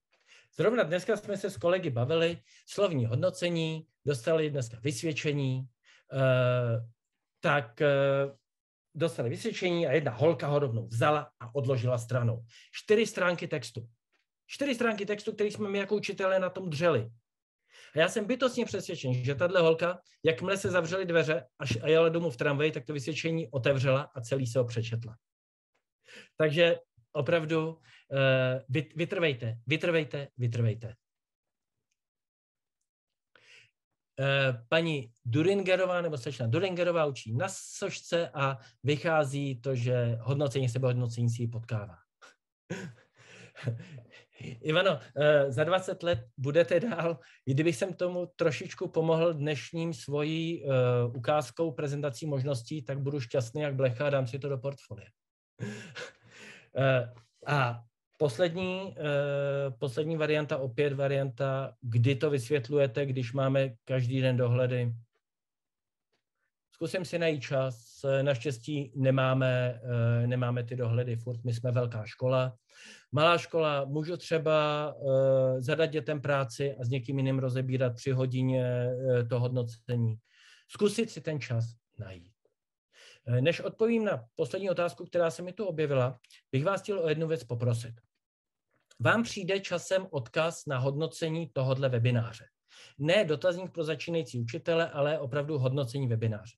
S1: Zrovna dneska jsme se s kolegy bavili, slovní hodnocení, dostali dneska vysvědčení, eh, tak eh, dostali vysvědčení a jedna holka ho rovnou vzala a odložila stranou. Čtyři stránky textu. Čtyři stránky textu, který jsme my jako učitelé na tom dřeli. A já jsem bytostně přesvědčen, že tahle holka, jakmile se zavřely dveře až a jela domů v tramvaji, tak to vysvědčení otevřela a celý se ho přečetla. Takže opravdu eh, vytrvejte, vytrvejte, vytrvejte. Eh, paní Duringerová nebo slečna Duringerová učí na sošce a vychází to, že hodnocení sebehodnocení si ji potkává. Ivano, eh, za 20 let budete dál. Kdybych jsem tomu trošičku pomohl dnešním svojí eh, ukázkou, prezentací možností, tak budu šťastný jak blecha a dám si to do portfolia. Eh, a poslední, poslední varianta, opět varianta, kdy to vysvětlujete, když máme každý den dohledy zkusím si najít čas. Naštěstí nemáme, eh, nemáme ty dohledy furt, my jsme velká škola. Malá škola, můžu třeba eh, zadat dětem práci a s někým jiným rozebírat při hodině eh, to hodnocení. Zkusit si ten čas najít. Než odpovím na poslední otázku, která se mi tu objevila, bych vás chtěl o jednu věc poprosit. Vám přijde časem odkaz na hodnocení tohohle webináře. Ne dotazník pro začínající učitele, ale opravdu hodnocení webináře.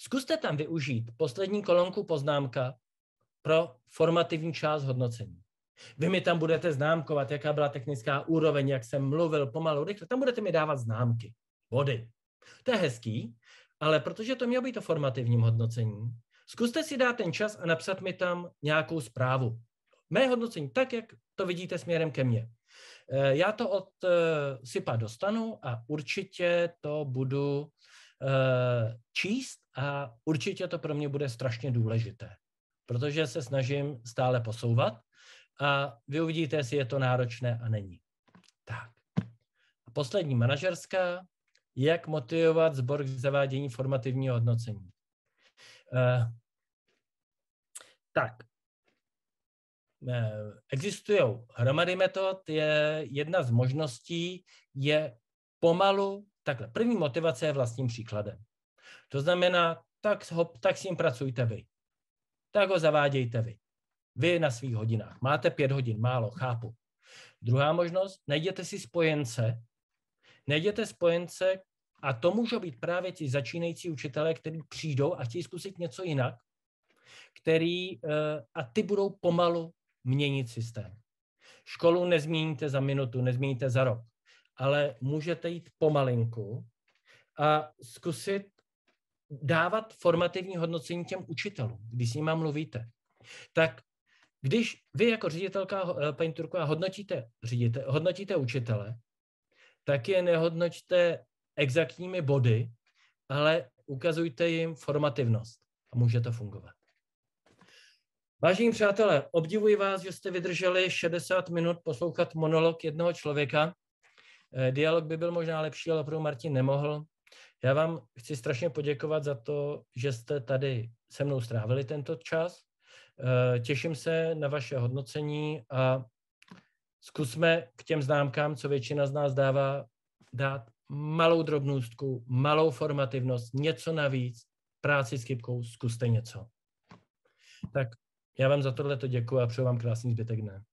S1: Zkuste tam využít poslední kolonku poznámka pro formativní část hodnocení. Vy mi tam budete známkovat, jaká byla technická úroveň, jak jsem mluvil pomalu, rychle. Tam budete mi dávat známky, body. To je hezký, ale protože to mělo být o formativním hodnocení, zkuste si dát ten čas a napsat mi tam nějakou zprávu. Mé hodnocení tak, jak to vidíte směrem ke mně. Eh, já to od eh, SIPA dostanu a určitě to budu Eh, číst a určitě to pro mě bude strašně důležité, protože se snažím stále posouvat a vy uvidíte, jestli je to náročné a není. Tak. A poslední manažerská, jak motivovat sbor k zavádění formativního hodnocení. Eh, tak, eh, existují hromady metod, je jedna z možností je pomalu Takhle, první motivace je vlastním příkladem. To znamená, tak, ho, tak s ním pracujte vy. Tak ho zavádějte vy. Vy na svých hodinách. Máte pět hodin, málo, chápu. Druhá možnost, najděte si spojence. Najděte spojence a to můžou být právě ti začínající učitelé, kteří přijdou a chtějí zkusit něco jinak, který, eh, a ty budou pomalu měnit systém. Školu nezměníte za minutu, nezměníte za rok ale můžete jít pomalinku a zkusit dávat formativní hodnocení těm učitelům, když s nima mluvíte. Tak když vy jako ředitelka, eh, paní Turková, hodnotíte, ředite, hodnotíte učitele, tak je nehodnoťte exaktními body, ale ukazujte jim formativnost a může to fungovat. Vážení přátelé, obdivuji vás, že jste vydrželi 60 minut poslouchat monolog jednoho člověka. Eh, dialog by byl možná lepší, ale opravdu Martin nemohl. Já vám chci strašně poděkovat za to, že jste tady se mnou strávili tento čas. Eh, těším se na vaše hodnocení a zkusme k těm známkám, co většina z nás dává, dát malou drobnostku, malou formativnost, něco navíc, práci s kypkou, zkuste něco. Tak já vám za tohle děkuji a přeju vám krásný zbytek dne.